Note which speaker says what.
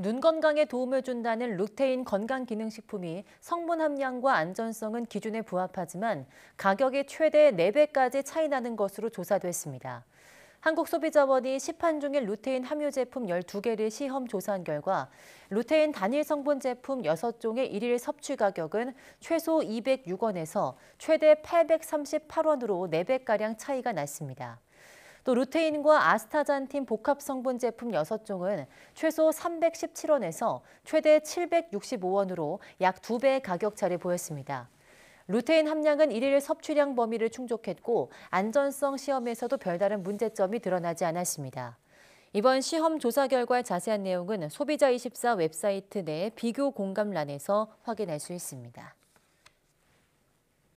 Speaker 1: 눈 건강에 도움을 준다는 루테인 건강기능식품이 성분 함량과 안전성은 기준에 부합하지만 가격이 최대 4배까지 차이 나는 것으로 조사됐습니다. 한국소비자원이 시판 중인 루테인 함유 제품 12개를 시험 조사한 결과 루테인 단일 성분 제품 6종의 일일 섭취 가격은 최소 206원에서 최대 838원으로 4배가량 차이가 났습니다. 또 루테인과 아스타잔틴 복합 성분 제품 6종은 최소 317원에서 최대 765원으로 약 2배 가격 차를 보였습니다. 루테인 함량은 1일 섭취량 범위를 충족했고 안전성 시험에서도 별다른 문제점이 드러나지 않았습니다. 이번 시험 조사 결과 자세한 내용은 소비자24 웹사이트 내 비교 공감란에서 확인할 수 있습니다.